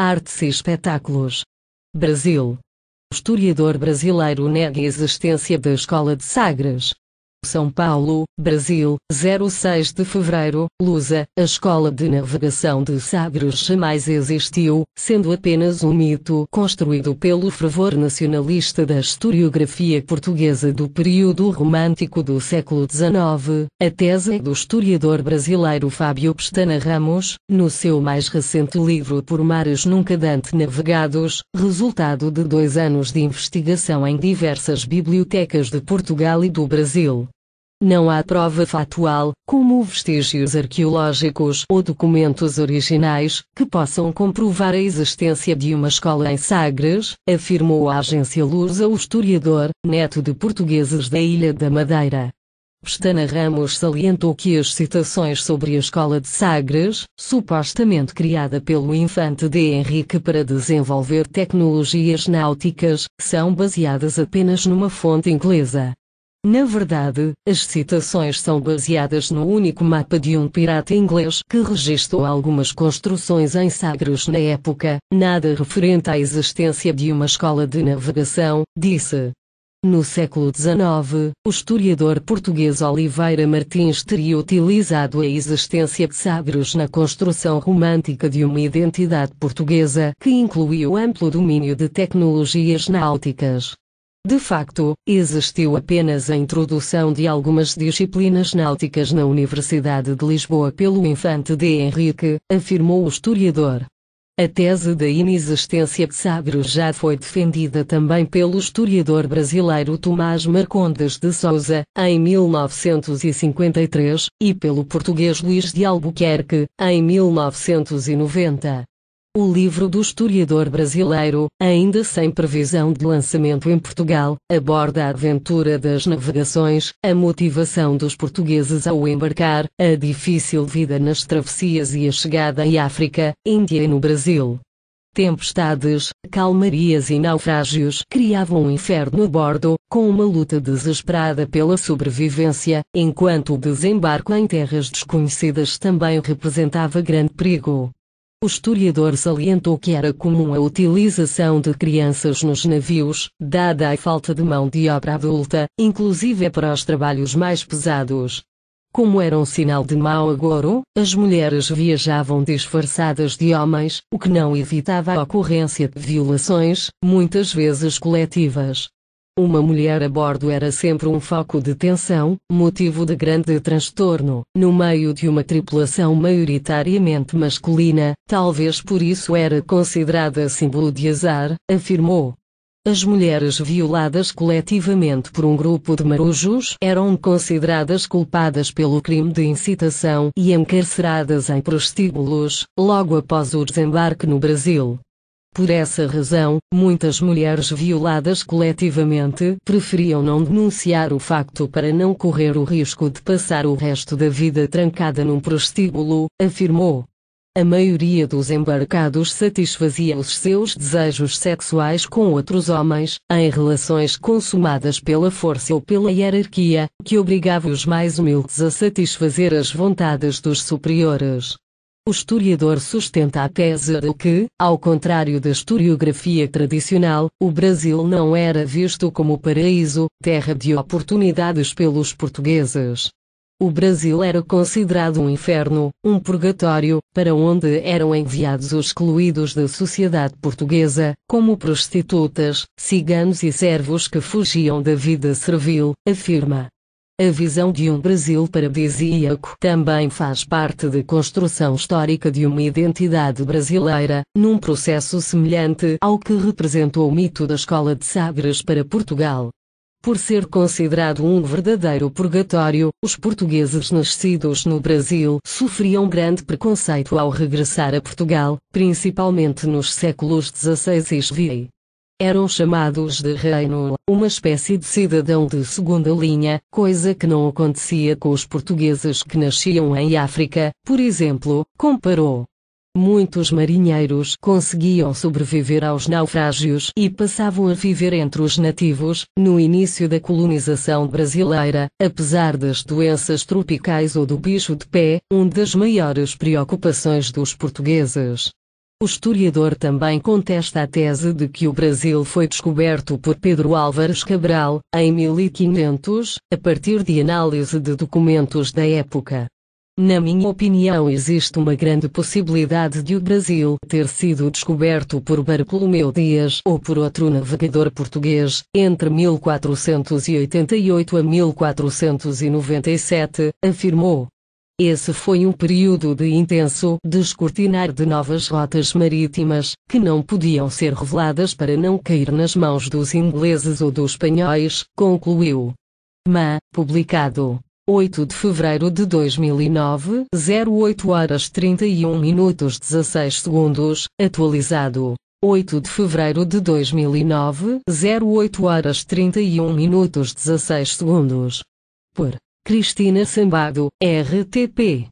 Artes e Espetáculos. Brasil. Historiador brasileiro nega a existência da Escola de Sagres. São Paulo, Brasil, 06 de fevereiro, Lusa, a escola de navegação de Sagres jamais existiu, sendo apenas um mito construído pelo fervor nacionalista da historiografia portuguesa do período romântico do século XIX. A tese do historiador brasileiro Fábio Pestana Ramos, no seu mais recente livro Por Mares Nunca Dante Navegados, resultado de dois anos de investigação em diversas bibliotecas de Portugal e do Brasil não há prova factual, como vestígios arqueológicos ou documentos originais, que possam comprovar a existência de uma escola em Sagres, afirmou a agência Lusa o historiador, neto de portugueses da Ilha da Madeira. Pestana Ramos salientou que as citações sobre a escola de Sagres, supostamente criada pelo infante D. Henrique para desenvolver tecnologias náuticas, são baseadas apenas numa fonte inglesa. Na verdade, as citações são baseadas no único mapa de um pirata inglês que registrou algumas construções em Sagres na época, nada referente à existência de uma escola de navegação, disse. No século XIX, o historiador português Oliveira Martins teria utilizado a existência de Sagres na construção romântica de uma identidade portuguesa que incluía o amplo domínio de tecnologias náuticas. De facto, existiu apenas a introdução de algumas disciplinas náuticas na Universidade de Lisboa pelo infante D. Henrique, afirmou o historiador. A tese da inexistência de Sagres já foi defendida também pelo historiador brasileiro Tomás Marcondes de Souza, em 1953, e pelo português Luís de Albuquerque, em 1990. O livro do historiador brasileiro, ainda sem previsão de lançamento em Portugal, aborda a aventura das navegações, a motivação dos portugueses ao embarcar, a difícil vida nas travessias e a chegada em África, Índia e no Brasil. Tempestades, calmarias e naufrágios criavam um inferno a bordo, com uma luta desesperada pela sobrevivência, enquanto o desembarco em terras desconhecidas também representava grande perigo. O historiador salientou que era comum a utilização de crianças nos navios, dada a falta de mão de obra adulta, inclusive para os trabalhos mais pesados. Como era um sinal de mau agouro, as mulheres viajavam disfarçadas de homens, o que não evitava a ocorrência de violações, muitas vezes coletivas. Uma mulher a bordo era sempre um foco de tensão, motivo de grande transtorno, no meio de uma tripulação maioritariamente masculina, talvez por isso era considerada símbolo de azar, afirmou. As mulheres violadas coletivamente por um grupo de marujos eram consideradas culpadas pelo crime de incitação e encarceradas em prostíbulos, logo após o desembarque no Brasil. Por essa razão, muitas mulheres violadas coletivamente preferiam não denunciar o facto para não correr o risco de passar o resto da vida trancada num prostíbulo, afirmou. A maioria dos embarcados satisfazia os seus desejos sexuais com outros homens, em relações consumadas pela força ou pela hierarquia, que obrigava os mais humildes a satisfazer as vontades dos superiores. O historiador sustenta a tese de que, ao contrário da historiografia tradicional, o Brasil não era visto como paraíso, terra de oportunidades pelos portugueses. O Brasil era considerado um inferno, um purgatório, para onde eram enviados os excluídos da sociedade portuguesa, como prostitutas, ciganos e servos que fugiam da vida servil, afirma. A visão de um Brasil paradisíaco também faz parte da construção histórica de uma identidade brasileira, num processo semelhante ao que representou o mito da escola de Sagres para Portugal. Por ser considerado um verdadeiro purgatório, os portugueses nascidos no Brasil sofriam grande preconceito ao regressar a Portugal, principalmente nos séculos XVI e XVII eram chamados de reino, uma espécie de cidadão de segunda linha, coisa que não acontecia com os portugueses que nasciam em África, por exemplo, comparou. Muitos marinheiros conseguiam sobreviver aos naufrágios e passavam a viver entre os nativos, no início da colonização brasileira, apesar das doenças tropicais ou do bicho de pé, uma das maiores preocupações dos portugueses. O historiador também contesta a tese de que o Brasil foi descoberto por Pedro Álvares Cabral, em 1500, a partir de análise de documentos da época. Na minha opinião, existe uma grande possibilidade de o Brasil ter sido descoberto por Bartolomeu Dias ou por outro navegador português, entre 1488 a 1497, afirmou. Esse foi um período de intenso descortinar de novas rotas marítimas, que não podiam ser reveladas para não cair nas mãos dos ingleses ou dos espanhóis, concluiu. MA, publicado 8 de fevereiro de 2009, 08 horas 31 minutos 16 segundos, atualizado 8 de fevereiro de 2009, 08 horas 31 minutos 16 segundos. Por Cristina Sambado, RTP